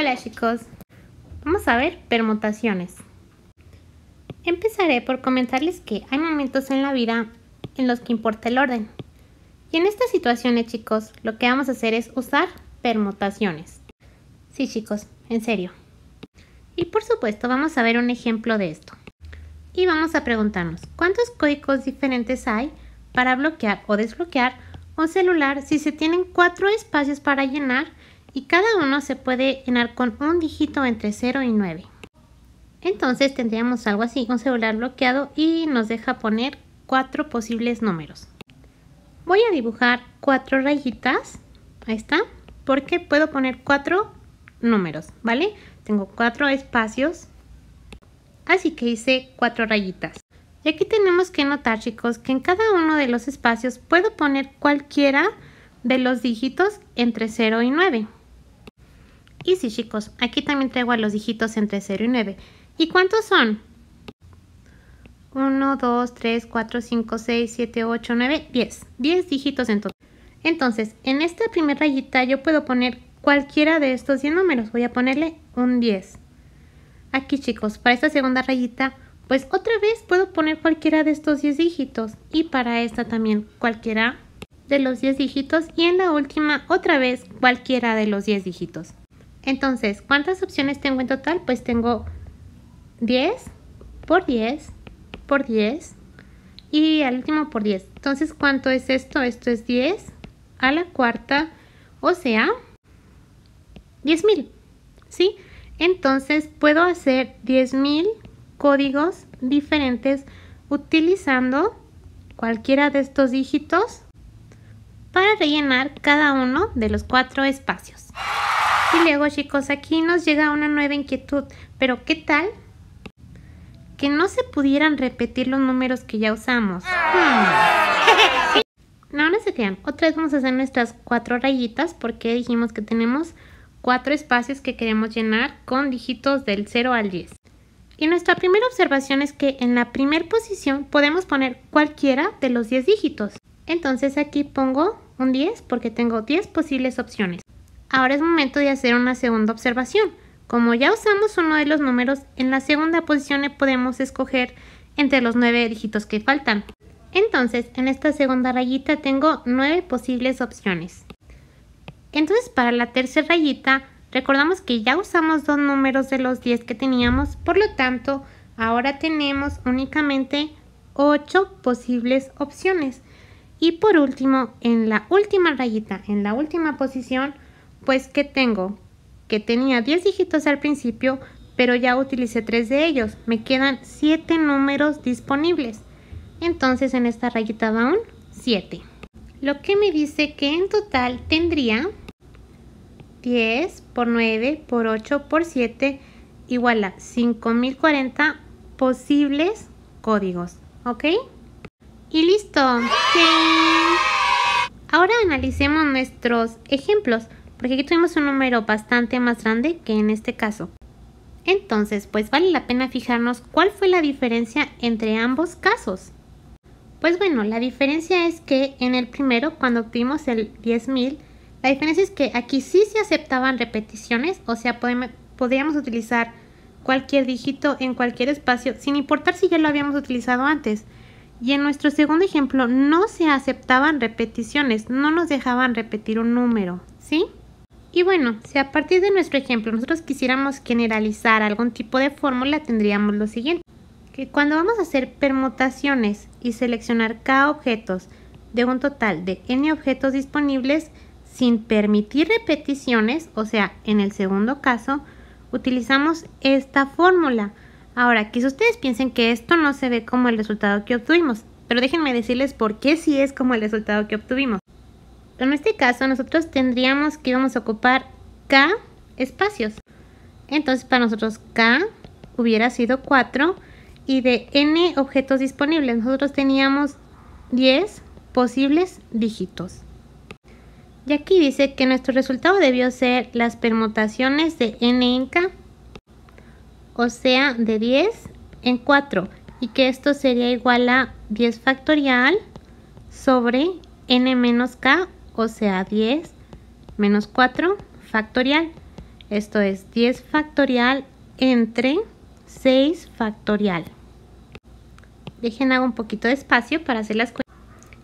Hola chicos, vamos a ver permutaciones. Empezaré por comentarles que hay momentos en la vida en los que importa el orden. Y en estas situaciones chicos, lo que vamos a hacer es usar permutaciones. Sí chicos, en serio. Y por supuesto vamos a ver un ejemplo de esto. Y vamos a preguntarnos, ¿cuántos códigos diferentes hay para bloquear o desbloquear un celular si se tienen cuatro espacios para llenar y cada uno se puede llenar con un dígito entre 0 y 9. Entonces tendríamos algo así, un celular bloqueado y nos deja poner cuatro posibles números. Voy a dibujar cuatro rayitas, ahí está, porque puedo poner cuatro números, ¿vale? Tengo cuatro espacios, así que hice cuatro rayitas. Y aquí tenemos que notar, chicos, que en cada uno de los espacios puedo poner cualquiera de los dígitos entre 0 y 9. Y sí, chicos, aquí también traigo a los dígitos entre 0 y 9. ¿Y cuántos son? 1, 2, 3, 4, 5, 6, 7, 8, 9, 10. 10 dígitos en total. Entonces, en esta primera rayita yo puedo poner cualquiera de estos 10 números. Voy a ponerle un 10. Aquí, chicos, para esta segunda rayita, pues otra vez puedo poner cualquiera de estos 10 dígitos. Y para esta también cualquiera de los 10 dígitos. Y en la última, otra vez cualquiera de los 10 dígitos. Entonces, ¿cuántas opciones tengo en total? Pues tengo 10 por 10 por 10 y al último por 10. Entonces, ¿cuánto es esto? Esto es 10 a la cuarta, o sea, 10.000, ¿sí? Entonces, puedo hacer 10.000 códigos diferentes utilizando cualquiera de estos dígitos para rellenar cada uno de los cuatro espacios. Y luego chicos, aquí nos llega una nueva inquietud, pero ¿qué tal? Que no se pudieran repetir los números que ya usamos. Hmm. no, no se crean. Otra vez vamos a hacer nuestras cuatro rayitas porque dijimos que tenemos cuatro espacios que queremos llenar con dígitos del 0 al 10. Y nuestra primera observación es que en la primera posición podemos poner cualquiera de los 10 dígitos. Entonces aquí pongo un 10 porque tengo 10 posibles opciones. Ahora es momento de hacer una segunda observación. Como ya usamos uno de los números, en la segunda posición podemos escoger entre los nueve dígitos que faltan. Entonces, en esta segunda rayita tengo nueve posibles opciones. Entonces, para la tercera rayita, recordamos que ya usamos dos números de los 10 que teníamos, por lo tanto, ahora tenemos únicamente 8 posibles opciones. Y por último, en la última rayita, en la última posición, pues que tengo, que tenía 10 dígitos al principio, pero ya utilicé 3 de ellos. Me quedan 7 números disponibles. Entonces en esta rayita va un 7. Lo que me dice que en total tendría 10 por 9 por 8 por 7 igual a 5040 posibles códigos. ¿Ok? Y listo. ¡Sí! Ahora analicemos nuestros ejemplos porque aquí tuvimos un número bastante más grande que en este caso. Entonces, pues vale la pena fijarnos cuál fue la diferencia entre ambos casos. Pues bueno, la diferencia es que en el primero, cuando obtuvimos el 10.000, la diferencia es que aquí sí se aceptaban repeticiones, o sea, podríamos utilizar cualquier dígito en cualquier espacio, sin importar si ya lo habíamos utilizado antes. Y en nuestro segundo ejemplo no se aceptaban repeticiones, no nos dejaban repetir un número, ¿sí? Y bueno, si a partir de nuestro ejemplo nosotros quisiéramos generalizar algún tipo de fórmula, tendríamos lo siguiente. Que cuando vamos a hacer permutaciones y seleccionar k objetos de un total de n objetos disponibles sin permitir repeticiones, o sea, en el segundo caso, utilizamos esta fórmula. Ahora, quizá ustedes piensen que esto no se ve como el resultado que obtuvimos, pero déjenme decirles por qué sí es como el resultado que obtuvimos. En este caso nosotros tendríamos que íbamos a ocupar K espacios. Entonces para nosotros K hubiera sido 4 y de N objetos disponibles nosotros teníamos 10 posibles dígitos. Y aquí dice que nuestro resultado debió ser las permutaciones de n en k, o sea, de 10 en 4, y que esto sería igual a 10 factorial sobre n menos k o sea 10 menos 4 factorial. Esto es 10 factorial entre 6 factorial. Dejen hago un poquito de espacio para hacer las cuentas.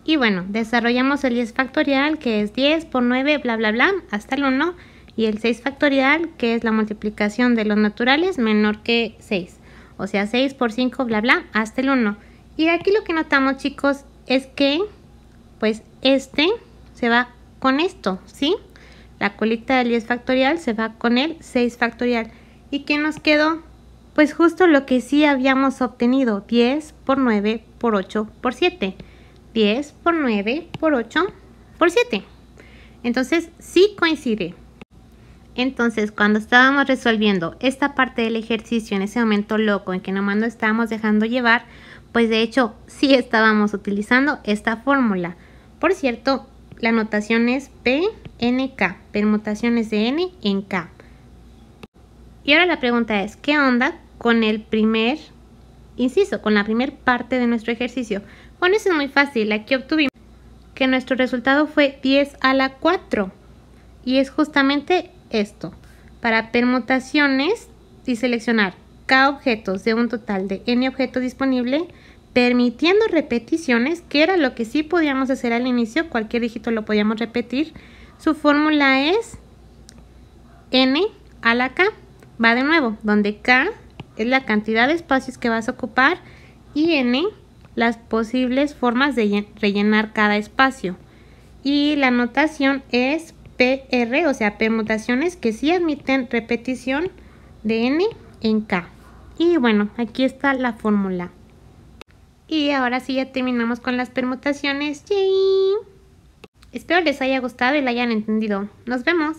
Y bueno, desarrollamos el 10 factorial que es 10 por 9, bla, bla, bla, hasta el 1. Y el 6 factorial que es la multiplicación de los naturales menor que 6. O sea, 6 por 5, bla, bla, hasta el 1. Y aquí lo que notamos, chicos, es que pues este se va con esto, ¿sí? La colita del 10 factorial se va con el 6 factorial. ¿Y qué nos quedó? Pues justo lo que sí habíamos obtenido, 10 por 9 por 8 por 7. 10 por 9 por 8 por 7. Entonces sí coincide. Entonces, cuando estábamos resolviendo esta parte del ejercicio en ese momento loco en que nomás nos estábamos dejando llevar, pues de hecho sí estábamos utilizando esta fórmula. Por cierto, la notación es PNK, Permutaciones de N en K. Y ahora la pregunta es, ¿qué onda con el primer inciso, con la primera parte de nuestro ejercicio? Bueno, eso es muy fácil. Aquí obtuvimos que nuestro resultado fue 10 a la 4. Y es justamente esto. Para permutaciones y seleccionar K objetos de un total de N objetos disponibles, permitiendo repeticiones, que era lo que sí podíamos hacer al inicio, cualquier dígito lo podíamos repetir. Su fórmula es n a la k. Va de nuevo, donde k es la cantidad de espacios que vas a ocupar y n las posibles formas de rellenar cada espacio. Y la notación es PR, o sea, permutaciones que sí admiten repetición de n en k. Y bueno, aquí está la fórmula. Y ahora sí ya terminamos con las permutaciones. ¡Yay! Espero les haya gustado y la hayan entendido. ¡Nos vemos!